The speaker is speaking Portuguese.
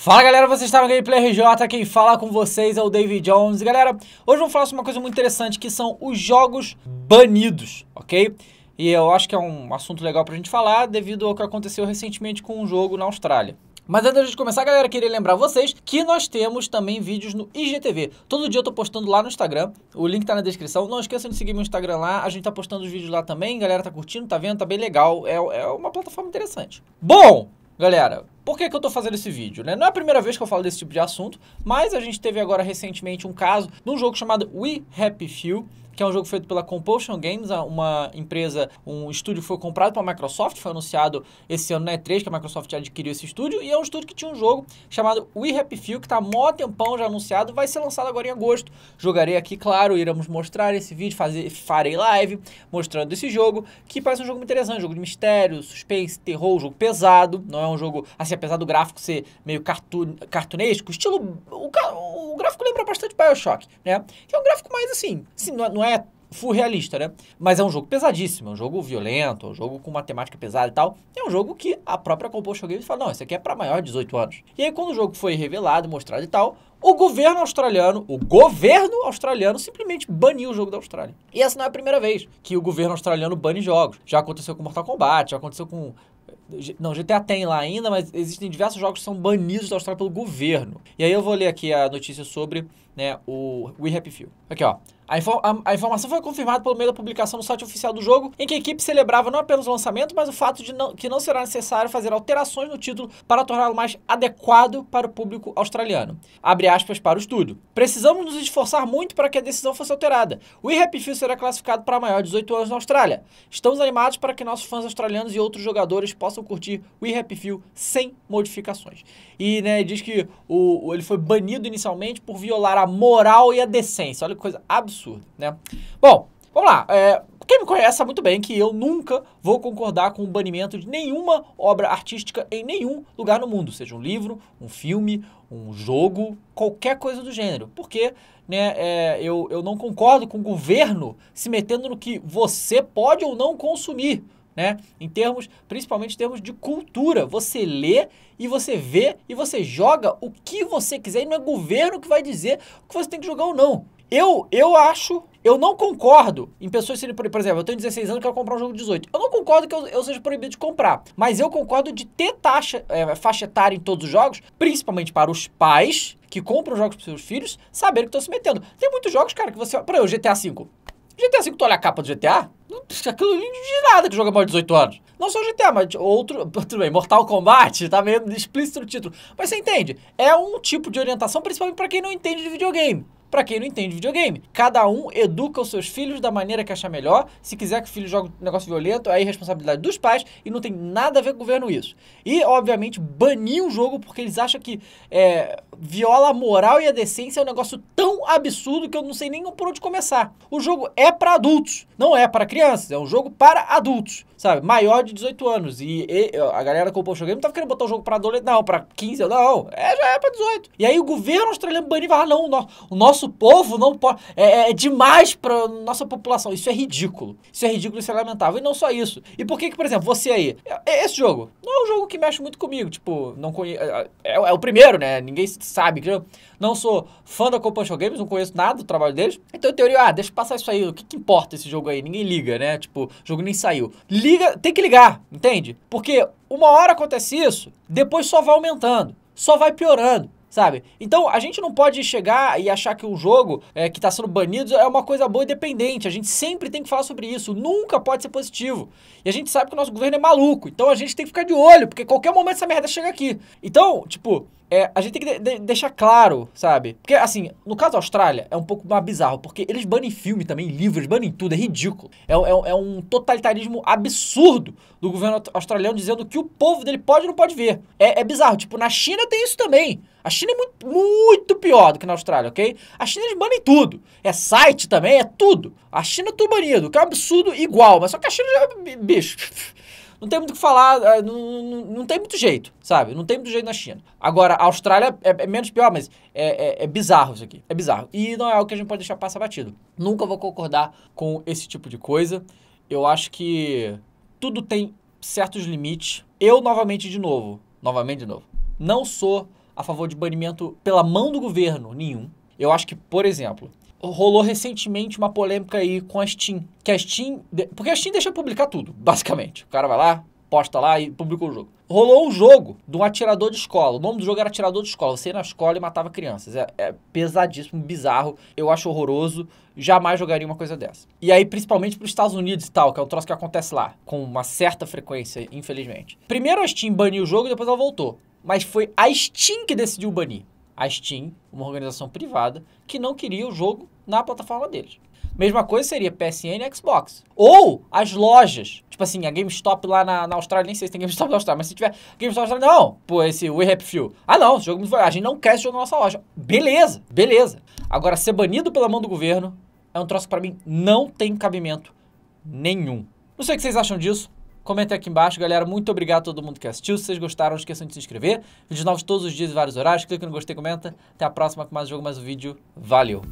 Fala galera, vocês está no Gameplay RJ, quem fala com vocês é o David Jones. Galera, hoje vamos falar sobre uma coisa muito interessante que são os jogos banidos, ok? E eu acho que é um assunto legal pra gente falar devido ao que aconteceu recentemente com um jogo na Austrália. Mas antes de começar, galera, queria lembrar vocês que nós temos também vídeos no IGTV. Todo dia eu tô postando lá no Instagram, o link tá na descrição. Não esqueçam de seguir meu Instagram lá, a gente tá postando os vídeos lá também, galera tá curtindo, tá vendo, tá bem legal, é, é uma plataforma interessante. Bom, galera, por que, que eu estou fazendo esse vídeo? Né? Não é a primeira vez que eu falo desse tipo de assunto, mas a gente teve agora recentemente um caso num jogo chamado We Happy Few, que é um jogo feito pela Compulsion Games, uma empresa, um estúdio foi comprado pela Microsoft, foi anunciado esse ano na E3 que a Microsoft adquiriu esse estúdio, e é um estúdio que tinha um jogo chamado We Happy Few, que está há mó tempão já anunciado, vai ser lançado agora em agosto. Jogarei aqui, claro, iremos mostrar esse vídeo, fazer, farei live mostrando esse jogo, que parece um jogo muito interessante, um jogo de mistério, suspense, terror, um jogo pesado, não é um jogo, assim, apesar do gráfico ser meio cartoon, cartunesco, estilo, o, o gráfico lembra bastante Bioshock, né? Que é um gráfico mais assim, assim não é, é é surrealista, né? Mas é um jogo pesadíssimo, é um jogo violento, é um jogo com matemática pesada e tal. É um jogo que a própria Compulsion Games fala, não, isso aqui é para maior de 18 anos. E aí quando o jogo foi revelado, mostrado e tal, o governo australiano, o governo australiano simplesmente baniu o jogo da Austrália. E essa não é a primeira vez que o governo australiano bane jogos. Já aconteceu com Mortal Kombat, já aconteceu com não, GTA tem lá ainda, mas existem diversos jogos que são banidos da Austrália pelo governo. E aí eu vou ler aqui a notícia sobre né, o We Happy Few. Aqui, ó. A, a, a, informação foi confirmada por meio da publicação no site oficial do jogo, em que a equipe celebrava não apenas o lançamento, mas o fato de não, que não será necessário fazer alterações no título para torná-lo mais adequado para o público australiano. Abre aspas para o estúdio. Precisamos nos esforçar muito para que a decisão fosse alterada. O Happy Few será classificado para maior de 18 anos na Austrália. Estamos animados para que nossos fãs australianos e outros jogadores possam curtir o Happy Few sem modificações. E né, diz que o, ele foi banido inicialmente por violar a moral e a decência. Olha que coisa absurda, né? Bom, vamos lá. É, quem me conhece sabe muito bem que eu nunca vou concordar com o banimento de nenhuma obra artística em nenhum lugar no mundo, seja um livro, um filme, um jogo, qualquer coisa do gênero. Porque né, é, eu, eu não concordo com o governo se metendo no que você pode ou não consumir né? Em termos, principalmente em termos de cultura, você lê e você vê e você joga o que você quiser e não é governo que vai dizer o que você tem que jogar ou não. Eu, eu acho, eu não concordo em pessoas serem, por exemplo, eu tenho 16 anos e quero comprar um jogo de 18. Eu não concordo que eu, eu seja proibido de comprar, mas eu concordo de ter taxa, é, faixa etária em todos os jogos, principalmente para os pais que compram jogos para seus filhos, saber que estão se metendo. Tem muitos jogos, cara, que você. Por exemplo, GTA V. GTA V, assim tu olha a capa do GTA, aquilo não diz nada que joga é mais de 18 anos. Não só GTA, mas outro. Tudo bem, Mortal Kombat, tá meio explícito no título. Mas você entende? É um tipo de orientação, principalmente para quem não entende de videogame para quem não entende videogame. Cada um educa os seus filhos da maneira que achar melhor. Se quiser que o filho jogue um negócio violento, é responsabilidade dos pais e não tem nada a ver com o governo isso. E, obviamente, banir o jogo porque eles acham que é, viola a moral e a decência é um negócio tão absurdo que eu não sei nem por onde começar. O jogo é para adultos, não é para crianças, é um jogo para adultos, sabe? Maior de 18 anos. E, e a galera que o Poxa Game não tava querendo botar o jogo para adolescente, não, para 15, não, é, já é para 18. E aí o governo australiano banir e ah, não, o nosso nosso povo não pode. É, é, é demais para nossa população. Isso é ridículo. Isso é ridículo, isso é lamentável. E não só isso. E por que, que por exemplo, você aí. É, é, esse jogo não é um jogo que mexe muito comigo. Tipo, não conheço. É, é, o primeiro, né? Ninguém sabe. Entendeu? Não sou fã da Copan Games, não conheço nada do trabalho deles. Então, em teoria, ah, deixa eu passar isso aí. O que, que importa esse jogo aí? Ninguém liga, né? Tipo, o jogo nem saiu. Liga, tem que ligar, entende? Porque uma hora acontece isso, depois só vai aumentando, só vai piorando sabe? Então a gente não pode chegar e achar que o jogo é, que está sendo banido é uma coisa boa e dependente. A gente sempre tem que falar sobre isso. Nunca pode ser positivo. E a gente sabe que o nosso governo é maluco. Então a gente tem que ficar de olho, porque qualquer momento essa merda chega aqui. Então, tipo, é, a gente tem que de de deixar claro, sabe? Porque, assim, no caso da Austrália, é um pouco mais bizarro, porque eles banem filme também, livros, banem tudo, é ridículo. É, é, é, um totalitarismo absurdo do governo australiano dizendo que o povo dele pode ou não pode ver. É, é bizarro. Tipo, na China tem isso também. A China é muito, muito pior do que na Austrália, ok? A China eles banem tudo. É site também, é tudo. A China é tudo banido, que é um absurdo igual, mas só que a China já. É bicho. não tem muito o que falar, eh, não, não, não, tem muito jeito, sabe? Não tem muito jeito na China. Agora, a Austrália é, é menos pior, mas é, é, é, bizarro isso aqui. É bizarro. E não é algo que a gente pode deixar passar batido. Nunca vou concordar com esse tipo de coisa. Eu acho que tudo tem certos limites. Eu, novamente, de novo, novamente de novo, não sou a favor de banimento pela mão do governo nenhum. Eu acho que, por exemplo, rolou recentemente uma polêmica aí com a Steam. Que a Steam. Porque a Steam deixa publicar tudo, basicamente. O cara vai lá, posta lá e publica o jogo. Rolou um jogo de um atirador de escola. O nome do jogo era Atirador de Escola. Você ia na escola e matava crianças. É, é pesadíssimo, bizarro. Eu acho horroroso. Jamais jogaria uma coisa dessa. E aí, principalmente para os Estados Unidos e tal, que é um troço que acontece lá, com uma certa frequência, infelizmente. Primeiro a Steam baniu o jogo e depois ela voltou. Mas foi a Steam que decidiu banir a Steam, uma organização privada, que não queria o jogo na plataforma deles. Mesma coisa seria PSN e Xbox. Ou as lojas. Tipo assim, a GameStop lá na, na Austrália, nem sei se tem GameStop na Austrália, mas se tiver GameStop na Austrália, não. Pô, esse We Happy Few. Ah, não, esse jogo A gente não quer esse jogo na nossa loja. Beleza, beleza. Agora, ser banido pela mão do governo é um troço para mim não tem cabimento nenhum. Não sei o que vocês acham disso. Comenta aqui embaixo, galera. Muito obrigado a todo mundo que assistiu. Se vocês gostaram, não esqueçam de se inscrever. Vídeos novos todos os dias, vários horários. Clica no gostei, comenta. Até a próxima com mais jogo, mais um vídeo. Valeu!